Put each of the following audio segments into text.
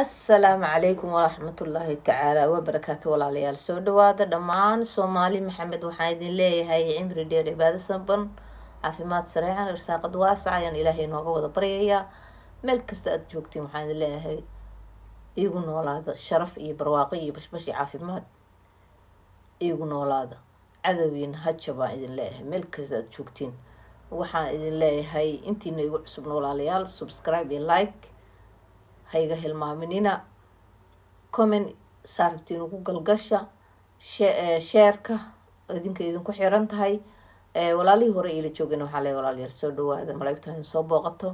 asalaamu calaykum waraxmatullaahi tacaala wabarakaatu walaalayaal soo dhawaada dhammaan soomaali maxamed waxaan idin leeyahay cimri dheer cibaado sanban caafimaad sareecan irsaaqad waasaca ayaan ilaahay nooga wada baryayaa meel kasta aada joogtiin waxaan idin leeyahay iigu noolaada sharaf iyo barwaaqo iyo bashbashi caafimaad iigu noolaada cadowgiina haja baan idin leeyahay meel kasta aada joogtiin waxaan idin leeyahay intiina igu cusubna walaalayaal subscribe iyo like hayga iga hilmaaminina comment saarabtiin ugu galgasha sheerka idinka idinku xiran tahay walaalihii hore ila joogin waxaa le walaal yar soo dhawaada malaigtu ha soo booqato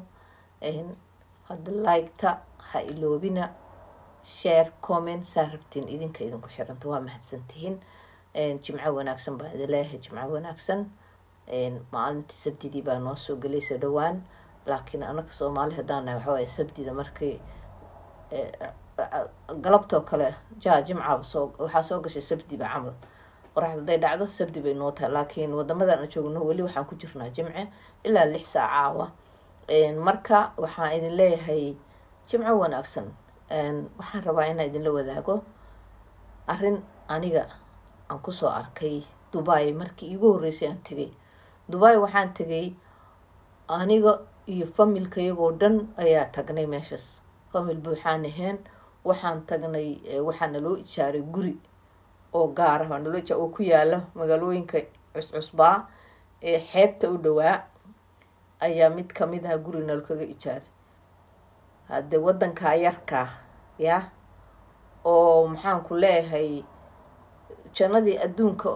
hadda laigta ha iloobina sheer comment saa rabtiin idinka idinku xiranta waa mahadsantihiin jimco wanaagsan baan idin leeyahay jimco wanaagsan maalintii sabdidii baa noo soo dhawaan laakiin anaka soomaali haddaana waxawaaye sabdida markii galabtoo kale jaha jimcaaba soo waxaa soo gashay sabdiba camal qoraxda hadday dhacdo sabdi bay noo tahay laakiin wadamadan aan joogno weli waxaan ku jirnaa jimce ilaa lix saa caawa marka waxaan idin leeyahay jimco wanaagsan waxaan rabaa inaan idinla wadaago arin aniga aan kusoo arkay dubai markii iigu horreysay aan tegay dubai waxaan tegay aniga iyo familka iyagoo dhan ayaa tagnay meeshaas famil buuxaan ahayn waxaan tagnay eh, waxaa naloo ijaaray guri oo gaarah naloo oo ku yaala magaalooyinka cuscusbaa ee xeebta u dhowaa ayaa mid kamid ah guri nalkaga ijaaray hadde waddankaa yarkaa yah oo maxaan ku leeyahay jannadii adduunka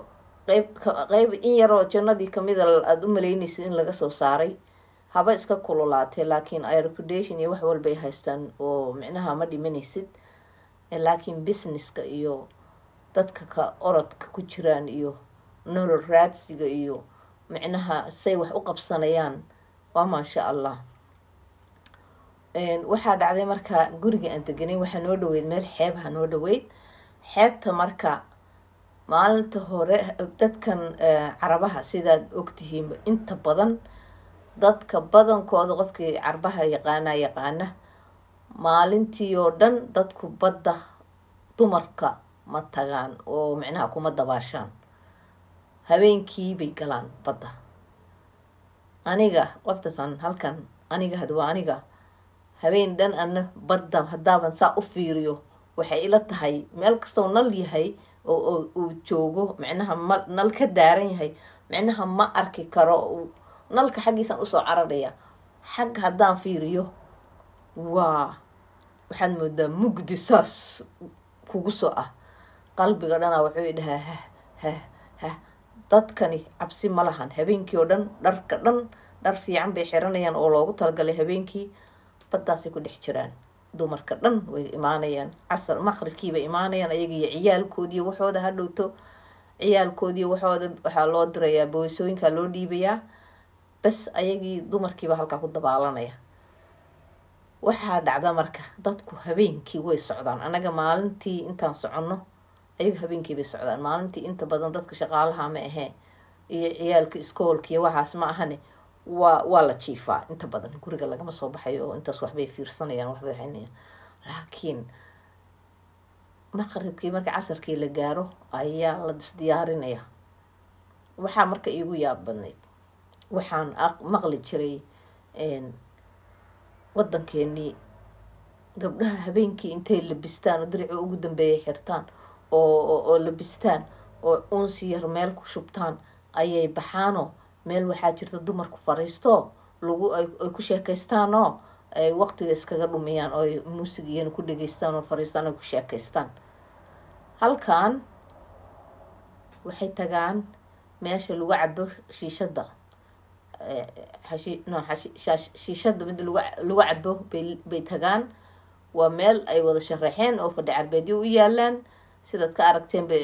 qeyb qeyb in yaroo jannadii kamida ah, aada u malaynaysa in laga soo saaray haba iska kululaatay laakiin aircudation iyo wax walbay haystaan oo micnaha ma dhimanaysid laakiin businesska iyo dadka ka orodka ku jiraan iyo nolol raadsiga iyo micnaha say wax u qabsanayaan waa maasha allah waxaa dhacday marka guriga aan deganay waxaa noo dhaweyd meel xeebaha noo dhaweyd xeebta marka maalinta hore dadkan carabaha sidaad ogtihiinba inta badan dadka badankooda qofkii carbaha yaqaana yaqaana maalintii oo dhan dadku badda dumarka ma tagaan oo micnaha kuma dabaashaan habeenkii bay galaan badda aniga qoftasan halkan aniga had aniga habeen dhan ana badda haddaaban saa u fiiriyo waxay ila tahay meel kastoo nal yahay oo uu joogo micnaha ma nal ka daaran yahay micnaha ma arki karo nalka xaggiisaan usoo cararaya xag haddaan fiiriyo waa waxaad moodaa mugdi saas kugu soo ah qalbiga dhana wuxuu dhahaa hah hah hah dadkani cabsi ma lahan habeenkii oo dhan dharka dhan dhar fiican bay xiranayaan oo loogu talgalay habeenkii baddaasay ku dhex jiraan dumarka dhan way imaanayaan casar maqribkiibay imaanayaan ayagiiyo ciyaalkoodiiyo waxooda ha dhowto ciyaalkoodiiyo waxooda waxaa loo dirayaa boosooyinkaa loo dhiibayaa bas ayagii dumarkiiba halkaa ku dabaalanaya waxaa dhacda marka dadku habeenkii way socdaan anaga maalintii intaan soconno ayagu habeenkii bay socdaan maalintii inta badan dadka shaqaalaha ma ahee iyo ciyaalka iskoolka waxaas ma ahane waa waa la jiifaa inta badan guriga lagama soo baxayo oo intaas waxbay fiirsanayaan waxbay xinayaan laakiin maqribkii marka casarkii la gaaro ayaa la disdiyaarinaya waxaa marka iigu yaab badnayd waxaan maqli jiray wadankeenii gabdhaha habeenkii intay labistaan oo dirici ugu dambeeyay xirtaan oo labistaan oo uunsi yar meel ku shubtaan ayay baxaano meel waxaa jirta dumarku fariisto lagu ay ku sheekaystaanoo ay waqtiga iskaga dhumiyaan oo ay ku dhegeystaan oo fariistaan ay ku sheekaystaan halkan waxay tagaan meesha lagu cabo shiishadda shiishada mid lagu cabo bay tagaan waa meel ay wada sharaxeen oo fadhi carbeedyo u yaalaan sidaad ka aragteen bay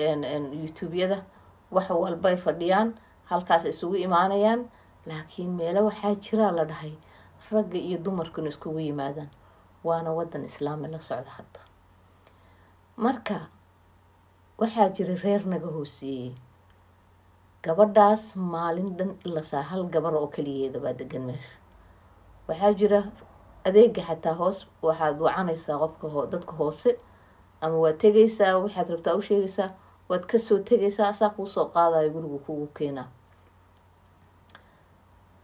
youtube wax walbay fadhiyaan halkaas isugu imaanayaan laakiin meelo waxaa jiraa la dhahay ragga iyo dumarkuna iskugu yimaadaan waana wadan islaami la socda hadda marka waxaa jira reer naga hooseeyey gabadhaas maalin dhan ilasaa hal gabar oo keliyeeda baa degan meesha waxaa jira adeega xataa hoos waxaad wacanaysaa qofka dadka hoose ama waad tegaysaa waxaad rabtaa u sheegaysaa waad kasoo tegaysaa saa kuusoo soo qaadayo gurigu kugu keenaa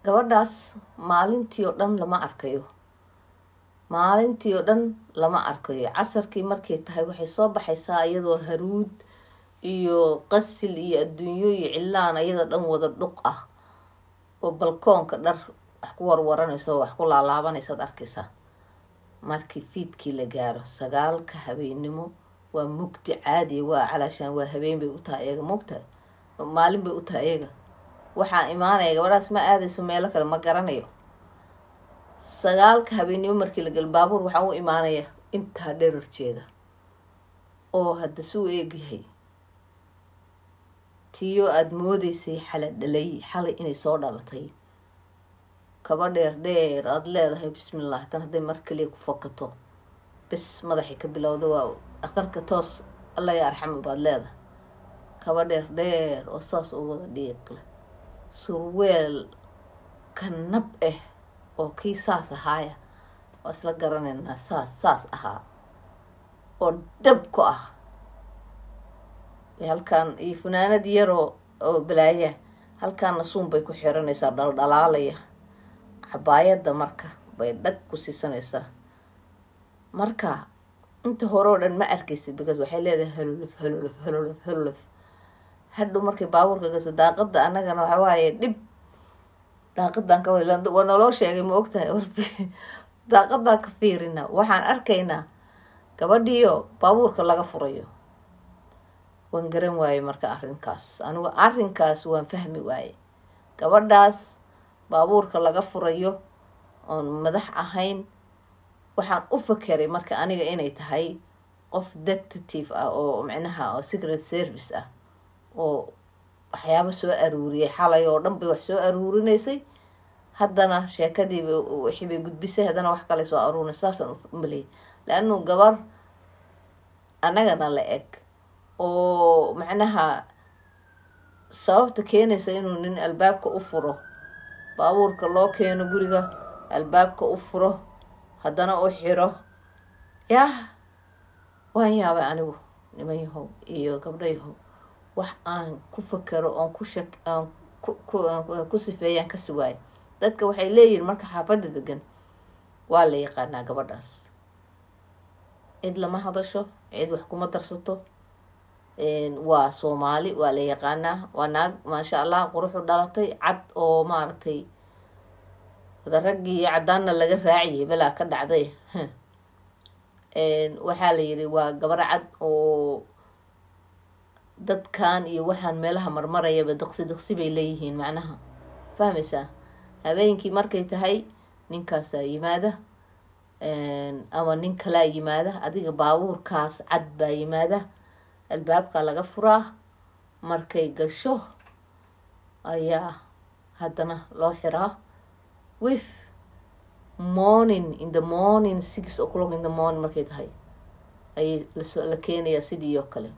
gabadhaas maalintii oo dhan lama arkayo maalintii oo dhan lama arkayo casarkii markay tahay waxay soo baxaysaa iyadoo haruud iyo qasil iyo adduunyo iyo cillaan ayada dhan wada dhuq ah oo balkoonka dhar wax ku warwaranayso oo wax ku laalaabanaysaad arkaysaa markii fiidkii la gaaro sagaalka habeennimo waa mugdi caadiya waa calaashaan waa habeen bay u tahay ayaga mogta maalin bay u tahay ayaga waxaa imaanaya gabadhaas ma aadayso meelo kale ma garanayo sagaalka habeennimo markii la galo baabuur waxaa u imaanaya intaa dherarjeeda oo hadda suu eegyahay tiyoo aada moodaysay xala dhalay xalay inay soo dhalatay kaba dheer dheer aada leedahay bismillaah tan hadday mar kaliya ku fakato bis madaxay ka bilowda waa akhtarka toos alla ya arxama baad leedahay kaba dheer dheer oo saas u wada dhiiqle surweel ka nab ah oo kii saas ahaaya waa isla garanaynaa saas saas ahaa oo dhab ku ah halkaan iyo funaanad yaroo oo balaaya halkaana bay ku xiranaysaa dhaldhalaalaya cabaayadda marka bay dhag ku siisanaysaa marka inta hore oo dhan ma arkaysa because waxay leedahay halolof halolof halolof halolof hadhow markay baabuurka gaso daaqada anagana waxa waaye dhib daaqadan ka wada waa naloo sheegay ma ogtahay daaqadaan ka fiirina waxaan arkaynaa gabadhiyo baabuurka laga furayo waan garan waaye marka arrinkaas anigu arrinkaas waan fahmi waayey gabadhaas baabuurka laga furayo oon madax ahayn waxaan u fakeray marka aniga inay tahay qof detective ah oo micnaha ah, oo secret service ah oo waxyaaba soo aruuriyay xalay oo dhan bay wax soo aruurinaysay haddana sheekadiiba wixii bay gudbisay haddana wax kale soo aruurinay saasaan u maleyay laanu gabar annagana la eg oo macnaha sababta keenaysa inuu nin albaabka u furo baabuurka loo keeno guriga albaabka u furo haddana u xiro yaah waan yaabay anigu niman yahow iyo gabdho yahow wax aan ku fakero oon ku shak aan ku sifeeyaan kasi waayo dadka waxay leeyihiin marka xaafadda degan waa la yaqaanaa gabadhaas cid lama hadasho cid wax kuma darsato waa soomaali waa la yaqaanaa waa naag maasha allah quruxu dhalatay cad oo maaragtay raggii cadaanna laga raaciyay balaa ka dhacday waxaa la yidhi waa gabar cad oo dadkan iyo waxaan meelaha marmarayaba diqsi diqsi bay leeyihiin macnaha fahmaysaa habeenkii markay tahay ninkaasaa yimaada ama nin kalaa yimaada adiga baabuurkaas cad baa yimaada albaabka laga furaa markay gasho ayaa haddana loo xiraa with morning in the morning six o'clock in the morning markay tahay ayay lasla keenayaa sidii oo kale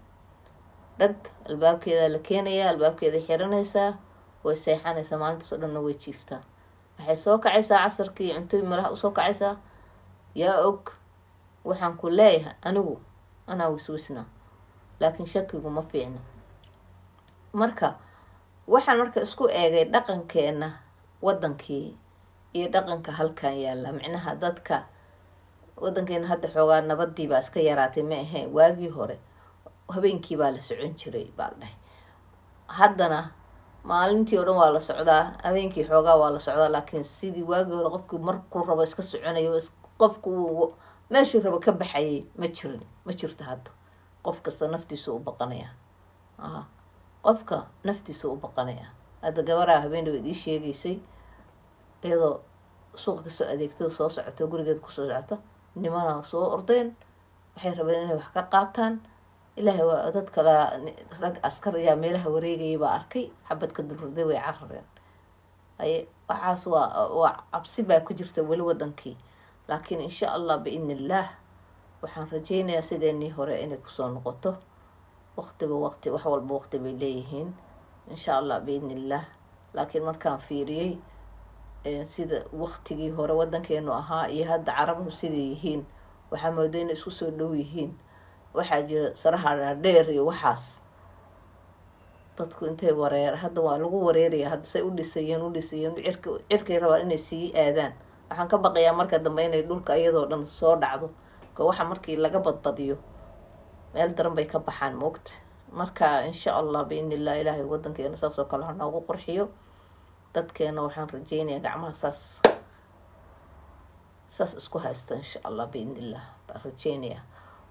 dhag albaabkeedaa la keenayaa albaabkeeday xiranaysaa way seexanaysaa maalintaasoo dhanna way jiiftaa waxay soo kacaysaa casarkii cuntooy malaha usoo kacaysaa yaa og waxaan ku leeyahay anigu anaa wiswisnaa laakiin shakigu ma fiicno marka waxaan marka isku eegay dhaqankeena wadankii iyo dhaqanka halkan yaalla micnaha dadka wadankeena hadda xoogaa nabadii baa iska yaraatay ma ahayn waagii hore habeenkii baa la socon jiray baa la dhahay haddana maalintii oo dhan waa la socdaa habeenkii xoogaa waa la socdaa laakiin sidii waagii hore qofkii markuu rabo iska soconayo qofku meeshuu rabo ka baxayay ma jirin ma jirto hadda qof kasta naftiisu u baqanaya qofka naftiisu u baqanaya hadda gabaraa habeendow idii sheegaysay iyadoo suuqa kasoo adeegto soo socoto gurigeed kusoo socoto nimana soo ordeen waxay rabeen inay wax ka qaataan ilaahay waa dad kale rag askariyaa meelaha wareegayay baa arkay xabad ka dulruday way carareen aye waxaas waa waa cabsi baa ku jirta weli waddankii laakiin insha allah biidni illaah waxaan rajeynayaa sideenii hore inay kusoo noqoto waqtiba waqti wax walba waqti bay leeyihiin insha allah biidni laakiin markaan fiiriyey sida waqtigii hore wadankeenu ahaa iyo hadda carabhu siday yihiin waxaa mooda inay isku soo dhow yihiin waxaa jira saraha dhaadheer iyo waxaas dadku intay wareer hadda waa lagu wareeraya hadda say u dhisayeen u dhisayeen cirkay rabaan inay sii aadaan waxaan ka baqayaa marka dambe inay dhulka iyadoo dhan soo dhacdo waxa markii laga badbadiyo meel daran bay ka baxaan moogta marka insha allah biidn ilaahay wadankeena saasoo kale ha noogu qurxiyo dadkeena waxaan rajeynayaa gacmaha saas saas isku haysta insha allah biidn illah baan rajeynayaa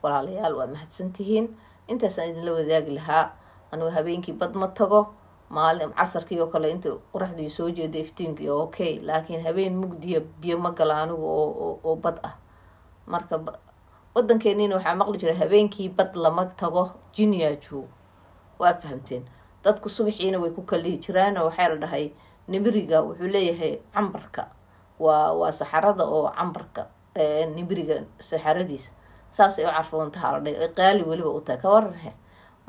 walaalayaal waa mahadsantihiin intaasaan idinla wadaagi lahaa anigu habeenkii bad ma tago maalin casarkii oo kale inta qoraxdii soo jeedo iftiinkii okay laakiin habeen mugdiya biyo ma gala anigu oo bad ah marka wadankeeniina waxaa maqli jira habeenkii bad lama tago jiniyaa joogo waa fahamteen dadku subaxiina way ku kalihi jiraan oo waxaa la dhahay nimiriga wuxuu leeyahay cambarka waa waa saxarada oo cambarka nimiriga saxaradiisa saasay u carfoontahaa la dhahay qaali weliba u tahay kawararhe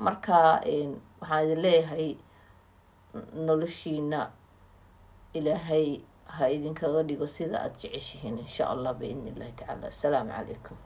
marka waxaan idin leeyahay noloshiina ilaahay ha idinkaga dhigo sida aada jeceshihiin insha allah biidn illahi tacaala assalaamu calaykum